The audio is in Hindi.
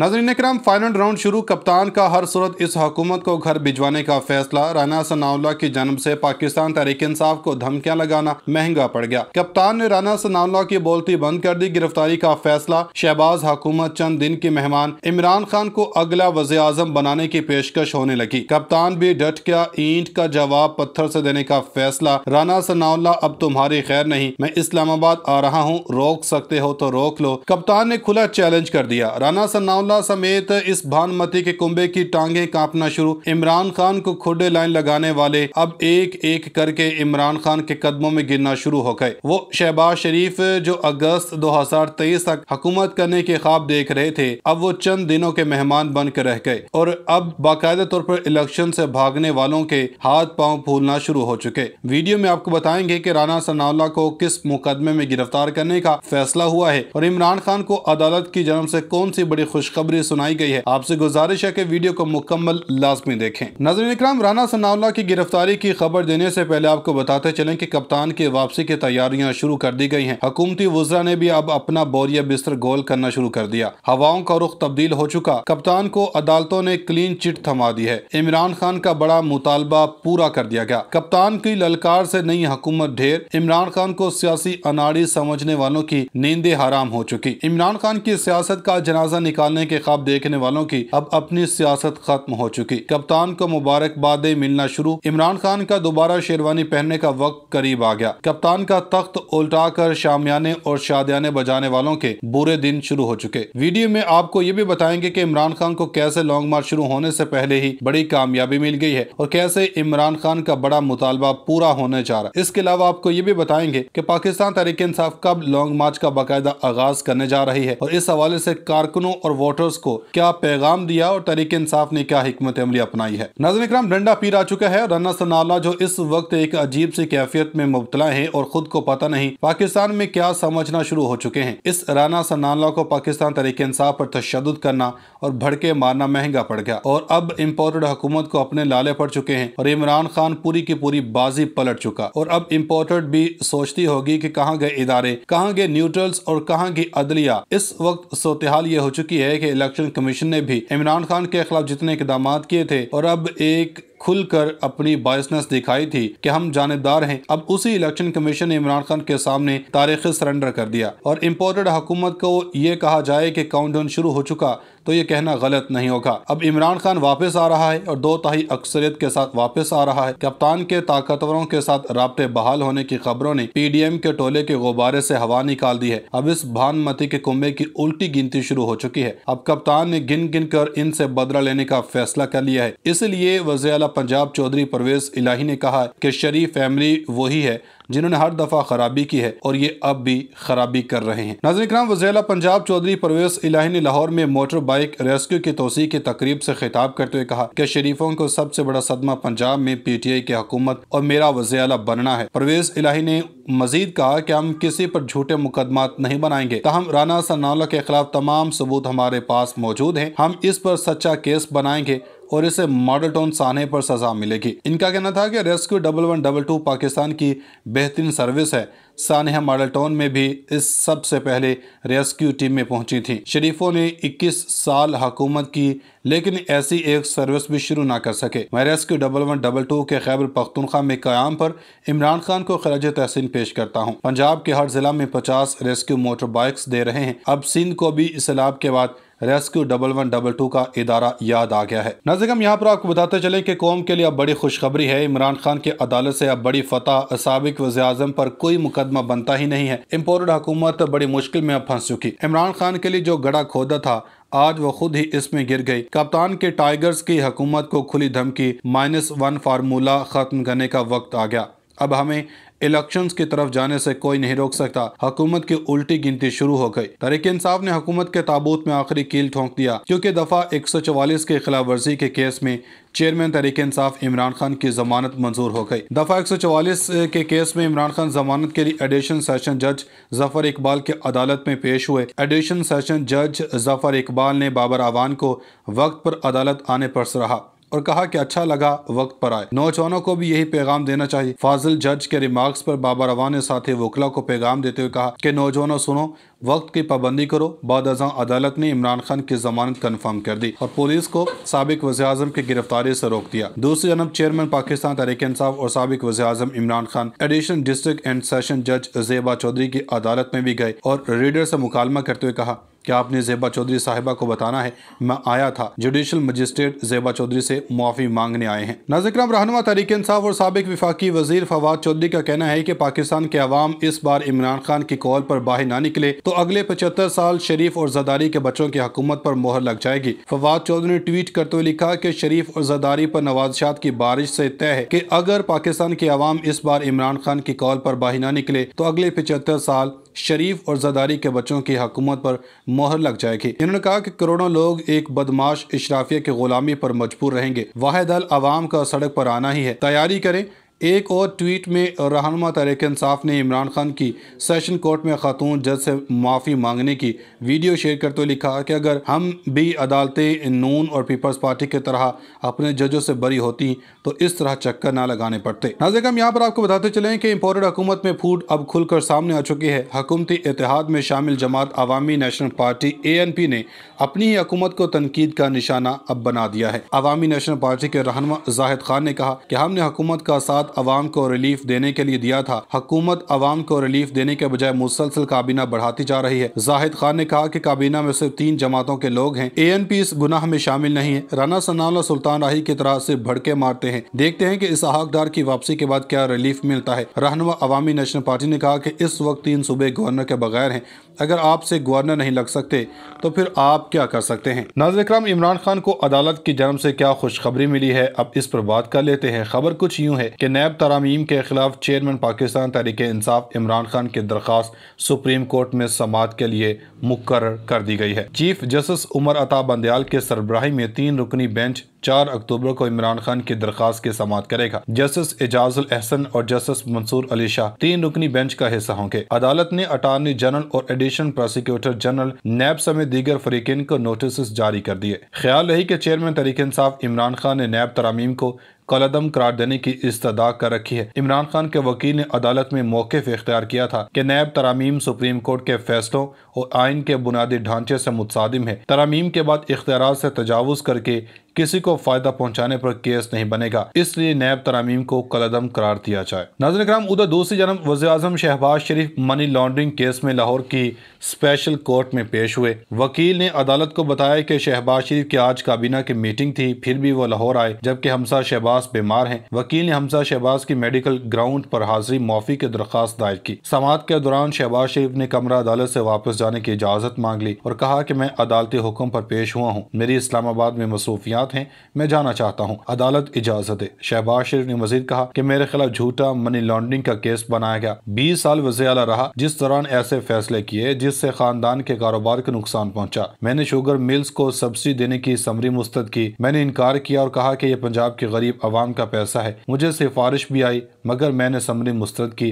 नाजरीन कराम फाइनल राउंड शुरू कप्तान का हर सूरत इस हुकूमत को घर भिजवाने का फैसला राना सनावला की जन्म से पाकिस्तान तहरीक इंसाफ को धमकियां लगाना महंगा पड़ गया कप्तान ने राना सनावला की बोलती बंद कर दी गिरफ्तारी का फैसला शहबाज हुकूमत चंद दिन के मेहमान इमरान खान को अगला वजे अजम बनाने की पेशकश होने लगी कप्तान भी डट गया ईंट का जवाब पत्थर ऐसी देने का फैसला राना सनावला अब तुम्हारी खैर नहीं मैं इस्लामाबाद आ रहा हूँ रोक सकते हो तो रोक लो कप्तान ने खुला चैलेंज कर दिया राना सनावला अल्लाह समेत इस भानमती के कुंबे की टांगे कांपना शुरू इमरान खान को खुडे लाइन लगाने वाले अब एक एक करके इमरान खान के कदमों में गिरना शुरू हो गए वो शहबाज शरीफ जो अगस्त 2023 तक हुकूमत करने के ख्वाब देख रहे थे अब वो चंद दिनों के मेहमान बन के रह गए और अब बाकायदा तौर पर इलेक्शन से भागने वालों के हाथ पाँव फूलना शुरू हो चुके वीडियो में आपको बताएंगे की राना सनाउल्ला को किस मुकदमे में गिरफ्तार करने का फैसला हुआ है और इमरान खान को अदालत की जन्म ऐसी कौन सी बड़ी खुश खुशखबरी सुनाई गई है आपसे गुजारिश है की वीडियो को मुकम्मल लाजमी देखें नजर इक्राम राना सनावला की गिरफ्तारी की खबर देने से पहले आपको बताते चले की कप्तान की वापसी की तैयारियाँ शुरू कर दी गई है हुकूमती वजरा ने भी अब अपना बोरिया बिस्तर गोल करना शुरू कर दिया हवाओं का रुख तब्दील हो चुका कप्तान को अदालतों ने क्लीन चिट थमा दी है इमरान खान का बड़ा मुतालबा पूरा कर दिया गया कप्तान की ललकार से नई हुकूमत ढेर इमरान खान को सियासी अनाड़ी समझने वालों की नींदे हराम हो चुकी इमरान खान की सियासत का जनाजा निकालने होने के खाब देखने वालों की अब अपनी सियासत खत्म हो चुकी कप्तान को मुबारकबाद मिलना शुरू इमरान खान का दोबारा शेरवानी पहनने का वक्त करीब आ गया कप्तान का तख्त उल्टा कर शामियाने और शादियाने बजाने वालों के बुरे दिन शुरू हो चुके वीडियो में आपको ये भी बताएंगे की इमरान खान को कैसे लॉन्ग मार्च शुरू होने ऐसी पहले ही बड़ी कामयाबी मिल गई है और कैसे इमरान खान का बड़ा मुतालबा पूरा होने जा रहा है इसके अलावा आपको ये भी बताएंगे की पाकिस्तान तरीके इंसाफ कब लॉन्ग मार्च का बाकायदा आगाज करने जा रही है और इस हवाले ऐसी कारकुनों और वोटर्स को क्या पैगाम दिया और तरीके इंसाफ ने क्या हमत अमली अपनाई है नजर इक्राम डंडा पीर आ चुका है राना सनाला जो इस वक्त एक अजीब सी कैफियत में मुबतला है और खुद को पता नहीं पाकिस्तान में क्या समझना शुरू हो चुके हैं इस राना सनाला को पाकिस्तान तरीके इंसाफ पर तशद करना और भड़के मारना महंगा पड़ गया और अब इम्पोर्टेड हुकूमत को अपने लाले पड़ चुके हैं और इमरान खान पूरी की पूरी बाजी पलट चुका और अब इम्पोर्टेड भी सोचती होगी कि कहाँ गए इदारे कहाँ गए न्यूट्रल्स और कहाँ गई अदलिया इस वक्त सोतेहाल ये हो चुकी है कि इलेक्शन कमीशन ने भी इमरान खान के खिलाफ जितने इकदाम किए थे और अब एक खुलकर अपनी बायसनेस दिखाई थी कि हम जानबदार हैं अब उसी इलेक्शन कमीशन ने इमरान खान के सामने तारीख सरेंडर कर दिया और इम्पोर्टेड हुकूमत को ये कहा जाए कि डाउन शुरू हो चुका तो ये कहना गलत नहीं होगा अब इमरान खान वापस आ रहा है और दो ताही अक्सरियत के साथ वापस आ रहा है कप्तान के ताकतवरों के साथ रबते बहाल होने की खबरों ने एम के टोले के गुब्बारे से हवा निकाल दी है अब इस भानमती के कुंभे की उल्टी गिनती शुरू हो चुकी है अब कप्तान ने गिन गिन कर इनसे बदला लेने का फैसला कर लिया है इसलिए वजी पंजाब चौधरी परवेज इलाही ने कहा कि शरीफ फैमिली वही है जिन्होंने हर दफ़ा खराबी की है और ये अब भी खराबी कर रहे हैं नजर इक्राम वजीला पंजाब चौधरी परवेज इलाही ने लाहौर में मोटर बाइक रेस्क्यू की तोसी की तकरीब से खिताब करते हुए कहा कि शरीफों को सबसे बड़ा सदमा पंजाब में पी टी आई की हुकूमत और मेरा वजीला बनना है परवेज इलाही ने मजीद कहा कि हम किसी पर झूठे मुकदमा नहीं बनाएंगे तहम राना सनाला के खिलाफ तमाम सबूत हमारे पास मौजूद है हम इस पर सच्चा केस बनाएंगे और इसे मॉडल टाउन साने पर सजा मिलेगी इनका कहना था कि rescue double one double two Pakistan की बेहतरीन सर्विस है सानहा मॉडल टाउन में भी इस सबसे पहले रेस्क्यू टीम में पहुंची थी शरीफों ने 21 साल हकूमत की लेकिन ऐसी एक सर्विस भी शुरू ना कर सके मैं rescue double one double two के खैबर पख्तनख्वा में क्याम पर इमरान खान को खराज तहसीन पेश करता हूँ पंजाब के हर जिला में पचास रेस्क्यू मोटर बाइक्स दे रहे हैं अब सिंध को भी इस के बाद rescue double one double two का इदारा याद आ गया है नाजिकम यहाँ पर आपको बताते चले की कौम के लिए अब बड़ी खुशखबरी है इमरान खान की अदालत से अब बड़ी फतह सबक वजी अजम पर कोई मुकदमा बनता ही नहीं है इम्पोर्ट हुकूमत बड़ी मुश्किल में अब फंस चुकी इमरान खान के लिए जो गड़ा खोदा था आज वो खुद ही इसमें गिर गई कप्तान के टाइगर्स की हुकूमत को खुली धमकी माइनस वन फार्मूला खत्म करने का वक्त आ गया अब हमें इलेक्शंस की तरफ जाने से कोई नहीं रोक सकता हुकूमत की उल्टी गिनती शुरू हो गई तहरीक इंसाफ ने हुकूमत के ताबूत में आखिरी कील ठोंक दिया क्योंकि दफा एक सौ चवालीस की खिलाफ वर्जी के केस में चेयरमैन तहरीक इंसाफ इमरान खान की जमानत मंजूर हो गई दफा एक सौ चवालीस के केस में इमरान खान जमानत के लिए एडिशन सेशन जज जफर इकबाल के अदालत में पेश हुए एडिशन सेशन जज जफर इकबाल ने बाबर आवान को वक्त पर अदालत आने पर सराहा और कहा कि अच्छा लगा वक्त पर आए नौजवानों को भी यही पैगाम देना चाहिए फाजिल जज के रिमार्क्स पर बाबा रवान ने साथी ही वकला को पैगाम देते हुए कहा कि नौजवानों सुनो वक्त की पाबंदी करो बाद अदालत ने इमरान खान की जमानत कन्फर्म कर दी और पुलिस को सबक वजम अजम की गिरफ्तारी से रोक दिया दूसरी जनब चेयरमैन पाकिस्तान तरीके इंसाफ और सबक वजी अजम Imran Khan additional district and session जज जेबा चौधरी की अदालत में भी गए और रीडर से मुकालमा करते हुए कहा कि आपने जेबा चौधरी साहिबा को बताना है मैं आया था जुडिशल मजिस्ट्रेट जेबा चौधरी से मुआफ़ी मांगने आए हैं नाजिक्राम रहनुमा तरीके इंसाफ और सबक विफाकी वजीर फवाद चौधरी का कहना है कि पाकिस्तान के अवाम इस बार इमरान खान की कॉल पर बाहर ना निकले तो अगले पचहत्तर साल शरीफ और जदारी के बच्चों की हुकूमत पर मोहर लग जाएगी फवाद चौधरी ने ट्वीट करते हुए लिखा की शरीफ और जदारी पर नवाजशात की बारिश से तय है की अगर पाकिस्तान के अवाम इस बार इमरान खान की कॉल पर बाहर ना निकले तो अगले पचहत्तर साल शरीफ और जदारी के बच्चों की हकूमत पर मोहर लग जाएगी इन्होंने कहा कि करोड़ों लोग एक बदमाश इशराफिया की गुलामी पर मजबूर रहेंगे वाहिद अल आवाम का सड़क पर आना ही है तैयारी करें एक और ट्वीट में रहनमा तहरीक इंसाफ ने इमरान खान की सेशन कोर्ट में खातून जज से माफ़ी मांगने की वीडियो शेयर करते हुए लिखा कि अगर हम भी अदालतें नून और पीपल्स पार्टी की तरह अपने जजों से बरी होती तो इस तरह चक्कर ना लगाने पड़ते नाजिक हम यहाँ पर आपको बताते चलें कि इम्पोर्टेड हुकूमत में फूड अब खुलकर सामने आ चुकी है हकूमती इतिहाद में शामिल जमात Awami national party A N P ने अपनी ही हकूमत को तनकीद का निशाना अब बना दिया है अवामी नेशनल पार्टी के रहनमा जाहिद खान ने कहा कि हमने हुकूमत का साथ साथ अवाम को रिलीफ देने के लिए दिया था हुकूमत अवाम को रिलीफ देने के बजाय मुसलसल काबीना बढ़ाती जा रही है जाहिद खान ने कहा की काबीना में सिर्फ तीन जमातों के लोग हैं ए एन पी इस गुनाह में शामिल नहीं है राना सना सुल्तान राही की तरह सिर्फ भड़के मारते हैं देखते हैं की इस हकदार की वापसी के बाद क्या रिलीफ मिलता है रहनुमा अवामी नेशनल पार्टी ने कहा की इस वक्त तीन सूबे गवर्नर के बगैर है अगर आपसे गवर्नर नहीं लग सकते तो फिर आप क्या कर सकते हैं नाजर इक्राम इमरान खान को अदालत की जन्म से क्या खुशखबरी मिली है अब इस पर बात कर लेते हैं खबर कुछ यूँ है कि नैब तरामीम के खिलाफ चेयरमैन पाकिस्तान तहरीक इंसाफ इमरान खान की दरख्वास्त सुप्रीम कोर्ट में समात के लिए मुकर कर दी गई है चीफ जस्टिस उमर अता बंदयाल के सरबराही में तीन रुकनी बेंच चार अक्टूबर को इमरान खान की दरखास्त की समात करेगा जस्टिस उल एहसन और जस्टिस मंसूर अली शाह तीन रुकनी बेंच का हिस्सा होंगे अदालत ने अटारनी जनरल और एडिशनल प्रोसिक्यूटर जनरल नैब समेत दीगर फरीकिन को नोटिस जारी कर दिए ख्याल रही की चेयरमैन तरीक इंसाफ इमरान खान ने नैब तरामीम को कलदम करार देने की इस्तदा कर रखी है इमरान खान के वकील ने अदालत में मौकफ इख्तियार किया था कि नैब तरामीम सुप्रीम कोर्ट के फैसलों और आइन के बुनियादी ढांचे से मुतसादिम है तरामीम के बाद इख्तियार से तजावज़ करके किसी को फायदा पहुंचाने पर केस नहीं बनेगा इसलिए नैब तरामीम को कलदम करार दिया जाए नजर कराम उधर दूसरी जन्म वजी अजम Shehbaz Sharif money laundering case में लाहौर की स्पेशल कोर्ट में पेश हुए वकील ने अदालत को बताया की शहबाज शरीफ की आज काबीना की मीटिंग थी फिर भी वो लाहौर आए जबकि हमसा शहबाज बीमार है वकील ने हमसा शहबाज की मेडिकल ग्राउंड पर हाजिरी माफी की दरख्वास्त दायर की समात के दौरान शहबाज शरीफ ने कमरा अदालत से वापस जाने की इजाजत मांग ली और कहा कि मैं अदालती हुक्म पर पेश हुआ हूँ मेरी इस्लामाबाद में मसरूफियात साथ हैं मैं जाना चाहता हूँ अदालत इजाजत दे शहबाज शरीफ ने मजीद कहा कि मेरे खिलाफ झूठा मनी लॉन्ड्रिंग का केस बनाया गया बीस साल वजे अला रहा जिस दौरान ऐसे फैसले किए जिससे खानदान के कारोबार को नुकसान पहुँचा मैंने शुगर मिल्स को सब्सिडी देने की समरी मुस्तद की मैंने इनकार किया और कहा कि यह पंजाब के गरीब आवाम का पैसा है मुझे सिफारिश भी आई मगर मैंने समरी मुस्तरद की